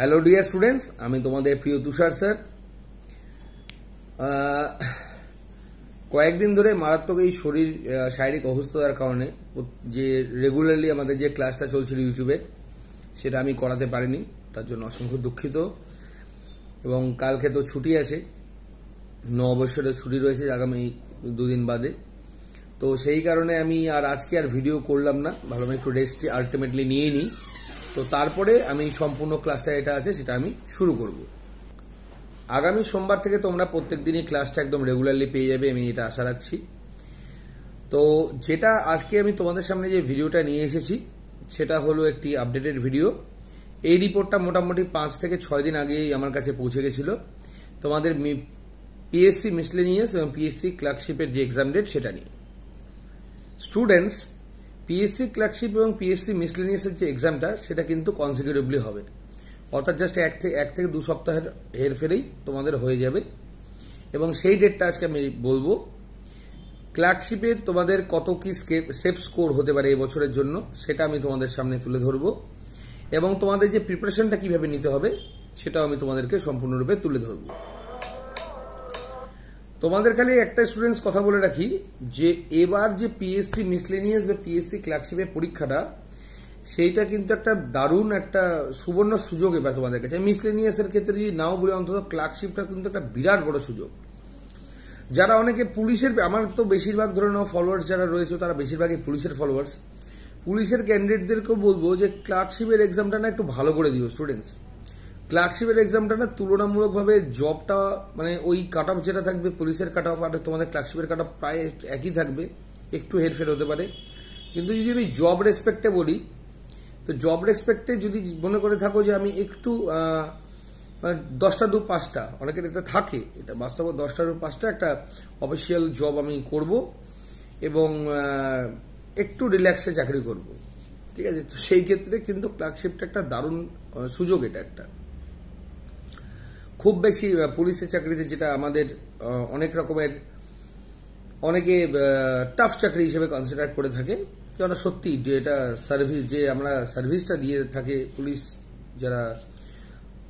hello dear students আমি তোমাদের প্রিয় তুষার স্যার কয়েকদিন ধরে মারাত্মক এই শরীর শারীরিক অসুস্থতার কারণে যে রেগুলারলি আমাদের যে ক্লাসটা চলছিল ইউটিউবে সেটা আমি করাতে পারিনি তার জন্য অসংখ্য দুঃখিত এবং কালকে তো ছুটি আছে নববর্ষেরও ছুটি রয়েছে আগামী দুদিন বাদে তো সেই কারণে আমি আর আজকে আর ভিডিও করলাম না ভালো একটু রেস্ট আলটিমেটলি নিয়ে নিই তো তারপরে আমি সম্পূর্ণ ক্লাসটা এটা আছে সেটা আমি শুরু করব আগামী সোমবার থেকে তোমরা প্রত্যেক দিনই ক্লাসটা একদম রেগুলারলি পেয়ে যাবে আমি এটা আশা রাখছি তো যেটা আজকে আমি তোমাদের সামনে যে ভিডিওটা নিয়ে এসেছি সেটা হলো একটি আপডেটেড ভিডিও এই রিপোর্টটা মোটামুটি পাঁচ থেকে ছয় দিন আগেই আমার কাছে পৌঁছে গেছিল তোমাদের পিএসসি মিসলেনিয়াস এবং পিএসসি ক্লার্কশিপের যে এক্সাম ডেট সেটা নিয়ে স্টুডেন্টস পিএসসি ক্লার্কশিপ এবং পিএসসি মিসলেনিয়াসের যে এক্সামটা সেটা কিন্তু কনসিকিউটিভলি হবে অর্থাৎ জাস্ট এক থেকে এক থেকে দু সপ্তাহের হেরফেরেই তোমাদের হয়ে যাবে এবং সেই ডেটটা আজকে আমি বলবো ক্লার্কশিপের তোমাদের কত কি সেফ স্কোর হতে পারে বছরের জন্য সেটা আমি তোমাদের সামনে তুলে ধরব এবং তোমাদের যে প্রিপারেশনটা কিভাবে নিতে হবে সেটাও আমি তোমাদেরকে সম্পূর্ণরূপে তুলে ধরবো তোমাদের খালি একটা স্টুডেন্টস কথা বলে রাখি যে এবার যে পিএসসি মিসলেনিয়াস বা পিএসসি ক্লার্কশিপের পরীক্ষাটা সেইটা কিন্তু একটা দারুণ একটা সুবর্ণ সুযোগ এবার তোমাদের কাছে মিসলেনিয়াসের ক্ষেত্রে যদি নাও বলে অন্তত ক্লার্কশিপটা কিন্তু একটা বিরাট বড় সুযোগ যারা অনেকে পুলিশের আমার তো বেশিরভাগ ধরে নাও ফলোয়ার্স যারা রয়েছে তারা বেশিরভাগই পুলিশের ফলোয়ার্স পুলিশের ক্যান্ডিডেটদেরকেও বলবো যে ক্লার্কশিপের এক্সামটা না একটু ভালো করে দিও স্টুডেন্টস ক্লার্কশিপের এক্সামটা না তুলনামূলকভাবে জবটা মানে ওই কাট অফ যেটা থাকবে পুলিশের কাট অফ আর তোমাদের ক্লার্কশিপের কাট অফ প্রায় একই থাকবে একটু হেরফের হতে পারে কিন্তু যদি আমি জব রেসপেক্টে বলি তো জব রেসপেক্টে যদি মনে করে থাকো যে আমি একটু মানে দশটা দু পাঁচটা অনেকের এটা থাকে এটা বাস্তব দশটা দু পাঁচটা একটা অফিসিয়াল জব আমি করব এবং একটু রিল্যাক্সে চাকরি করব ঠিক আছে তো সেই ক্ষেত্রে কিন্তু ক্লার্কশিপটা একটা দারুণ সুযোগ এটা একটা খুব বেশি পুলিশের চাকরিতে যেটা আমাদের অনেক রকমের অনেকে টাফ চাকরি হিসেবে কনসিডার করে থাকে কেননা সত্যি যে এটা সার্ভিস যে আমরা সার্ভিসটা দিয়ে থাকে পুলিশ যারা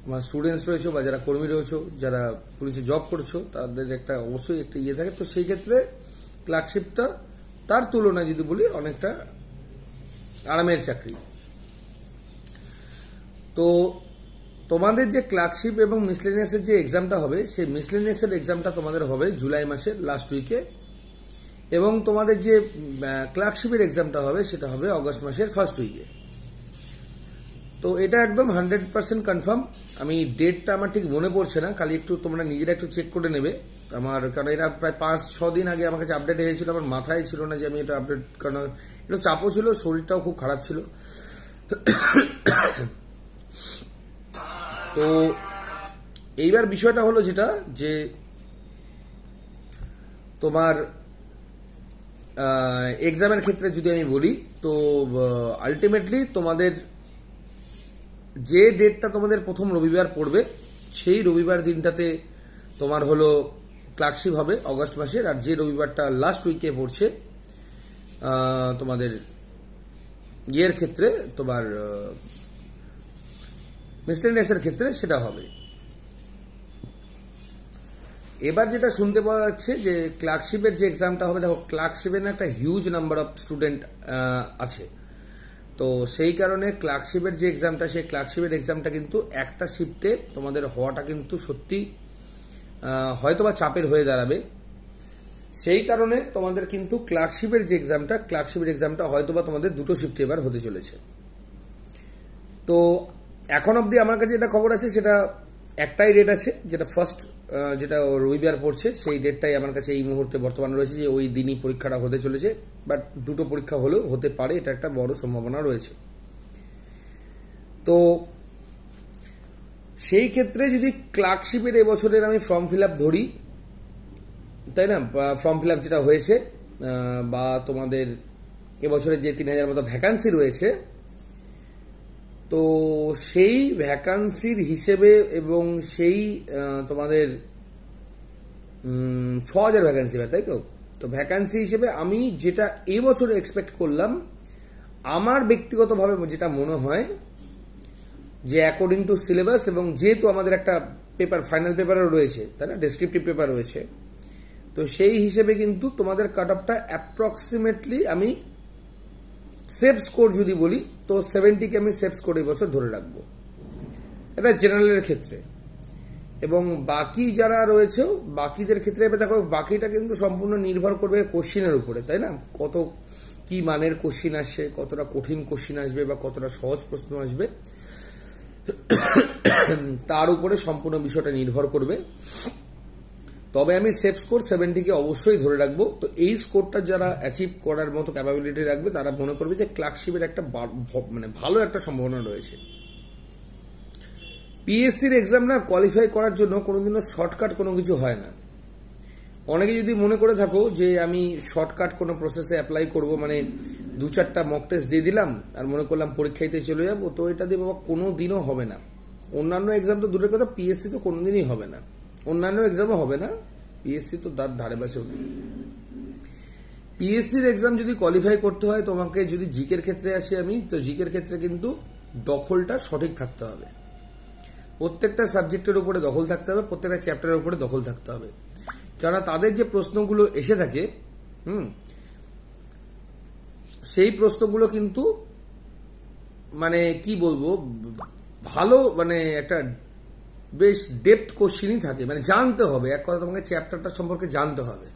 আমার স্টুডেন্টস রয়েছে বা যারা কর্মী রয়েছে যারা পুলিশে জব করছো তাদের একটা অবশ্যই একটা ইয়ে থাকে তো সেই ক্ষেত্রে ক্লার্কশিপটা তার তুলনায় যদি বলি অনেকটা আরামের চাকরি তো তোমাদের যে ক্লার্কশিপ এবং মিসলেনিয়াসের যে এক্সামটা হবে সেই মিসলেনিয়াসের এক্সামটা তোমাদের হবে জুলাই মাসের লাস্ট উইকে এবং তোমাদের যে ক্লার্কশিপের এক্সামটা হবে সেটা হবে অগস্ট মাসের ফার্স্ট উইকে তো এটা একদম হান্ড্রেড পার্সেন্ট কনফার্ম আমি ডেটটা আমার ঠিক মনে পড়ছে না খালি একটু তোমরা নিজেরা একটু চেক করে নেবে আমার কারণ এটা প্রায় পাঁচ ছ দিন আগে আমার কাছে আপডেট হয়েছিল আমার মাথায় ছিল না যে আমি এটা আপডেট কারণ এটা চাপও ছিল শরীরটাও খুব খারাপ ছিল তো এইবার বিষয়টা হলো যেটা যে তোমার এক্সামের ক্ষেত্রে যদি আমি বলি তো আলটিমেটলি তোমাদের যে ডেটটা তোমাদের প্রথম রবিবার পড়বে সেই রবিবার দিনটাতে তোমার হলো ক্লার্কশিপ হবে অগস্ট মাসের আর যে রবিবারটা লাস্ট উইকে পড়ছে তোমাদের ইয়ের ক্ষেত্রে তোমার মিসলেনিয়াসের ক্ষেত্রে সেটা হবে এবার যেটা শুনতে পাওয়া যাচ্ছে যে ক্লার্কশিপের যে এক্সামটা হবে দেখো ক্লার্কশিপে না একটা হিউজ নাম্বার অফ স্টুডেন্ট আছে তো সেই কারণে ক্লার্কশিপের যে এক্সামটা সেই ক্লার্কশিপের এক্সামটা কিন্তু একটা শিফটে তোমাদের হওয়াটা কিন্তু সত্যি হয়তো বা চাপের হয়ে দাঁড়াবে সেই কারণে তোমাদের কিন্তু ক্লার্কশিপের যে এক্সামটা ক্লার্কশিপের এক্সামটা হয়তো বা তোমাদের দুটো শিফটে এবার হতে চলেছে তো এখন অবধি আমার কাছে যেটা খবর আছে সেটা একটাই ডেট আছে যেটা ফার্স্ট যেটা রবিবার পড়ছে সেই ডেটটাই আমার কাছে এই মুহূর্তে বর্তমান রয়েছে যে ওই দিনই পরীক্ষাটা হতে চলেছে বাট দুটো পরীক্ষা হলেও হতে পারে এটা একটা বড় সম্ভাবনা রয়েছে তো সেই ক্ষেত্রে যদি ক্লার্কশিপের এবছরের আমি ফর্ম ফিল আপ ধরি তাই না ফর্ম ফিল আপ যেটা হয়েছে বা তোমাদের এবছরের যে তিন হাজার মতো ভ্যাকান্সি রয়েছে তো সেই ভ্যাকান্সির হিসেবে এবং সেই তোমাদের ছ হাজার ভ্যাকান্সি তাই তো তো ভ্যাকান্সি হিসেবে আমি যেটা এবছর এক্সপেক্ট করলাম আমার ব্যক্তিগতভাবে যেটা মনে হয় যে অ্যাকর্ডিং টু সিলেবাস এবং যেহেতু আমাদের একটা পেপার ফাইনাল পেপারও রয়েছে তাই না ডেসক্রিপটিভ পেপার রয়েছে তো সেই হিসেবে কিন্তু তোমাদের কাট অফটা অ্যাপ্রক্সিমেটলি আমি সেফ স্কোর যদি বলি তো সেভেন্টিকে আমি সেফ স্কোর বছর ধরে রাখব এটা জেনারেলের ক্ষেত্রে এবং বাকি যারা রয়েছেও বাকিদের ক্ষেত্রে এবার দেখো বাকিটা কিন্তু সম্পূর্ণ নির্ভর করবে কোশ্চিনের উপরে তাই না কত কি মানের কোশ্চিন আসছে কতটা কঠিন কোশ্চিন আসবে বা কতটা সহজ প্রশ্ন আসবে তার উপরে সম্পূর্ণ বিষয়টা নির্ভর করবে তবে আমি সেফ স্কোর সেভেন্টিকে অবশ্যই ধরে রাখবো তো এই স্কোরটা যারা অ্যাচিভ করার মতো ক্যাপাবিলিটি রাখবে তারা মনে করবে যে ক্লার্কশিপের একটা মানে ভালো একটা সম্ভাবনা রয়েছে পিএসসির এক্সাম না কোয়ালিফাই করার জন্য কোনোদিনও শর্টকাট কোনো কিছু হয় না অনেকে যদি মনে করে থাকো যে আমি শর্টকাট কোনো প্রসেসে অ্যাপ্লাই করব মানে দু চারটা মক টেস্ট দিয়ে দিলাম আর মনে করলাম পরীক্ষাইতে চলে যাবো তো এটা দিয়ে বাবা কোনো দিনও হবে না অন্যান্য এক্সাম তো দূরের কথা পিএসসি তো কোনোদিনই হবে না অন্যান্য এক্সামও হবে না পিএসসি তো তার ধারে পাশেও পিএসসির এক্সাম যদি কোয়ালিফাই করতে হয় তোমাকে যদি জিকের ক্ষেত্রে আসি আমি তো জিকের ক্ষেত্রে কিন্তু দখলটা সঠিক থাকতে হবে প্রত্যেকটা সাবজেক্টের উপরে দখল থাকতে হবে প্রত্যেকটা চ্যাপ্টারের উপরে দখল থাকতে হবে কেননা তাদের যে প্রশ্নগুলো এসে থাকে হুম সেই প্রশ্নগুলো কিন্তু মানে কি বলবো ভালো মানে একটা বেশ ডেপথ কোশ্চেনই থাকে মানে জানতে হবে এক কথা তোমাকে চ্যাপ্টারটা সম্পর্কে জানতে হবে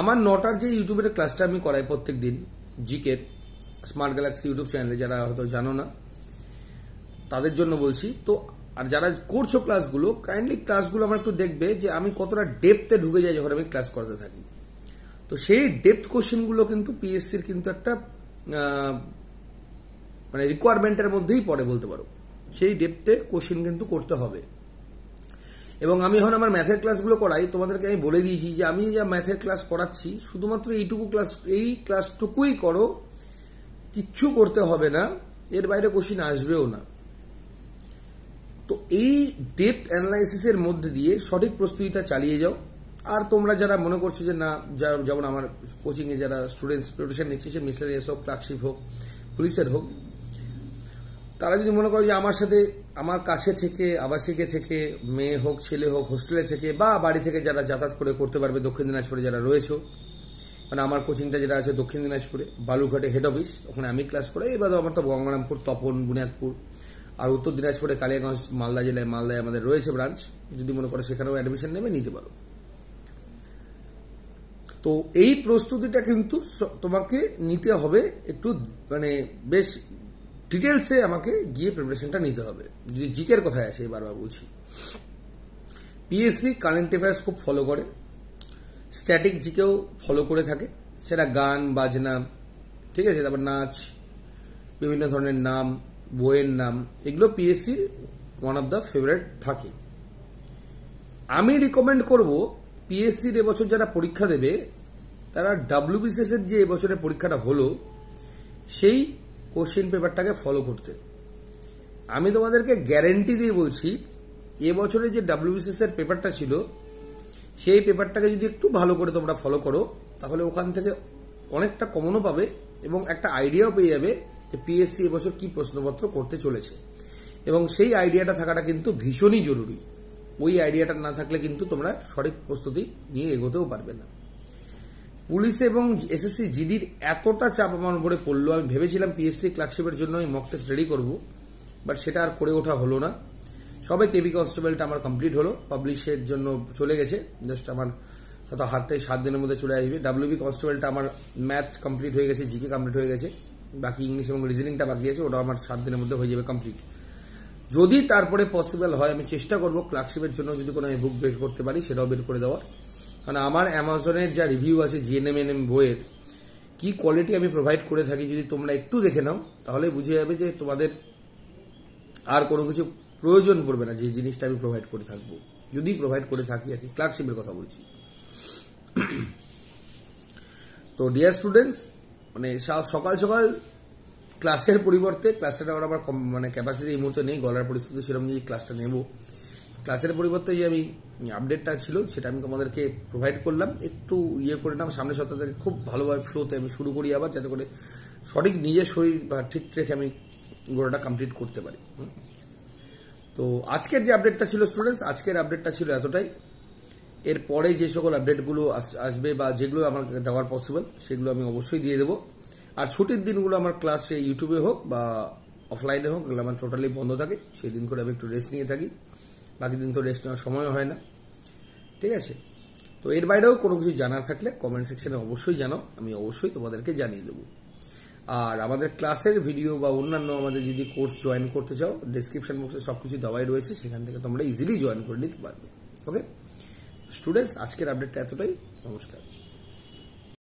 আমার নটার যে ইউটিউবের ক্লাসটা আমি করাই প্রত্যেক দিন জিকের স্মার্ট গ্যালাক্সি ইউটিউব চ্যানেলে যারা হয়তো জানো না তাদের জন্য বলছি তো আর যারা করছো ক্লাসগুলো কাইন্ডলি ক্লাসগুলো আমার একটু দেখবে যে আমি কতটা ডেপথে ঢুকে যাই যখন আমি ক্লাস করাতে থাকি তো সেই ডেপথ কোশ্চেনগুলো কিন্তু পিএসসির কিন্তু একটা মানে রিকোয়ারমেন্টের মধ্যেই পড়ে বলতে পারো সেই ডেপতে কোশ্চেন কিন্তু করতে হবে এবং আমি এখন আমার ম্যাথের ক্লাসগুলো করাই তোমাদেরকে আমি বলে দিয়েছি যে আমি যা ম্যাথের ক্লাস করাচ্ছি শুধুমাত্র এইটুকু ক্লাস এই ক্লাসটুকুই করো কিচ্ছু করতে হবে না এর বাইরে কোশ্চিন আসবেও না তো এই ডেপথ অ্যানালাইসিসের মধ্যে দিয়ে সঠিক প্রস্তুতিটা চালিয়ে যাও আর তোমরা যারা মনে করছো যে না যেমন আমার কোচিংয়ে যারা স্টুডেন্টস প্রিপারেশন নিচ্ছে সে মিসলেনিয়াস হোক ক্লার্কশিপ হোক পুলিশের হোক তারা যদি মনে করে যে আমার সাথে আমার কাছে থেকে আবাসিকে থেকে মেয়ে হোক ছেলে হোক হোস্টেলে থেকে বা বাড়ি থেকে যারা যাতায়াত করে করতে পারবে দক্ষিণ দিনাজপুরে যারা রয়েছে মানে আমার কোচিংটা যেটা আছে দক্ষিণ দিনাজপুরে বালুঘাটে হেড অফিস ওখানে আমি ক্লাস করে এবার আমার তো গঙ্গারামপুর তপন বুনিয়াদপুর আর উত্তর দিনাজপুরে কালিয়াগঞ্জ মালদা জেলায় মালদায় আমাদের রয়েছে ব্রাঞ্চ যদি মনে করে সেখানেও অ্যাডমিশন নেবে নিতে পারো তো এই প্রস্তুতিটা কিন্তু তোমাকে নিতে হবে একটু মানে বেশ ডিটেলসে আমাকে গিয়ে প্রিপারেশনটা নিতে হবে যদি জিকের কথায় আসে বারবার বলছি পিএসসি কারেন্ট অ্যাফেয়ার্স খুব ফলো করে স্ট্যাটিক জিকেও ফলো করে থাকে সেটা গান বাজনা ঠিক আছে তারপর নাচ বিভিন্ন ধরনের নাম বইয়ের নাম এগুলো পিএসসির ওয়ান অফ দ্য ফেভারেট থাকে আমি রিকমেন্ড করব পিএসসির এবছর যারা পরীক্ষা দেবে তারা এর যে এবছরের পরীক্ষাটা হলো সেই কোশ্চেন পেপারটাকে ফলো করতে আমি তোমাদেরকে গ্যারেন্টি দিয়ে বলছি এবছরে যে ডাব্লিউবিসিএস এর পেপারটা ছিল সেই পেপারটাকে যদি একটু ভালো করে তোমরা ফলো করো তাহলে ওখান থেকে অনেকটা কমনও পাবে এবং একটা আইডিয়াও পেয়ে যাবে যে পিএসসি এবছর কি প্রশ্নপত্র করতে চলেছে এবং সেই আইডিয়াটা থাকাটা কিন্তু ভীষণই জরুরি ওই আইডিয়াটা না থাকলে কিন্তু তোমরা সঠিক প্রস্তুতি নিয়ে এগোতেও পারবে না পুলিশ এবং এসএসসি জিডির এতটা চাপ আমার উপরে পড়লো আমি ভেবেছিলাম পিএসসি ক্লার্কশিপের জন্য আমি মক টেস্ট রেডি করবো বাট সেটা আর করে ওঠা হলো না সবাই কেবি কনস্টেবলটা আমার কমপ্লিট হলো পাবলিশের জন্য চলে গেছে জাস্ট আমার হয়তো হাত থেকে সাত দিনের মধ্যে চলে আসবে ডাব্লিউবি কনস্টেবলটা আমার ম্যাথ কমপ্লিট হয়ে গেছে জিকে কমপ্লিট হয়ে গেছে বাকি ইংলিশ এবং রিজনিংটা বাকি আছে ওটা আমার সাত দিনের মধ্যে হয়ে যাবে কমপ্লিট যদি তারপরে পসিবল হয় আমি চেষ্টা করবো ক্লার্কশিপের জন্য যদি কোনো বুক বের করতে পারি সেটাও বের করে দেওয়ার কারণ আমার অ্যামাজনের যা রিভিউ আছে জিএনএম এন এম বইয়ের কী কোয়ালিটি আমি প্রোভাইড করে থাকি যদি তোমরা একটু দেখে নাও তাহলে বুঝে যাবে যে তোমাদের আর কোনো কিছু প্রয়োজন পড়বে না যে জিনিসটা আমি প্রোভাইড করে থাকবো যদি প্রোভাইড করে থাকি আর কি ক্লার্কশিপের কথা বলছি তো ডিয়ার স্টুডেন্টস মানে সকাল সকাল ক্লাসের পরিবর্তে ক্লাসটা আমার আমার মানে ক্যাপাসিটি এই মুহূর্তে নেই গলার পরিস্থিতি সেরকম যে ক্লাসটা নেব ক্লাসের পরিবর্তে যে আমি আপডেটটা ছিল সেটা আমি তোমাদেরকে প্রোভাইড করলাম একটু ইয়ে করে নাম সামনের সপ্তাহ থেকে খুব ভালোভাবে ফ্লোতে আমি শুরু করি আবার যাতে করে সঠিক নিজের শরীর বা ঠিক রেখে আমি গোড়াটা কমপ্লিট করতে পারি তো আজকের যে আপডেটটা ছিল স্টুডেন্টস আজকের আপডেটটা ছিল এতটাই এর পরে যে সকল আপডেটগুলো আসবে বা যেগুলো আমার দেওয়ার পসিবল সেগুলো আমি অবশ্যই দিয়ে দেবো আর ছুটির দিনগুলো আমার ক্লাসে ইউটিউবে হোক বা অফলাইনে হোক এগুলো আমার টোটালি বন্ধ থাকে সেই দিন করে আমি একটু রেস্ট নিয়ে থাকি বাকি দিন তো রেস্ট নেওয়ার সময় হয় না ঠিক আছে তো এর বাইরেও কোনো কিছু জানার থাকলে কমেন্ট সেকশানে অবশ্যই জানাও আমি অবশ্যই তোমাদেরকে জানিয়ে দেবো আর আমাদের ক্লাসের ভিডিও বা অন্যান্য আমাদের যদি কোর্স জয়েন করতে চাও ডিসক্রিপশন বক্সে সব কিছু দেওয়াই রয়েছে সেখান থেকে তোমরা ইজিলি জয়েন করে নিতে পারবে ওকে স্টুডেন্টস আজকের আপডেটটা এতটাই নমস্কার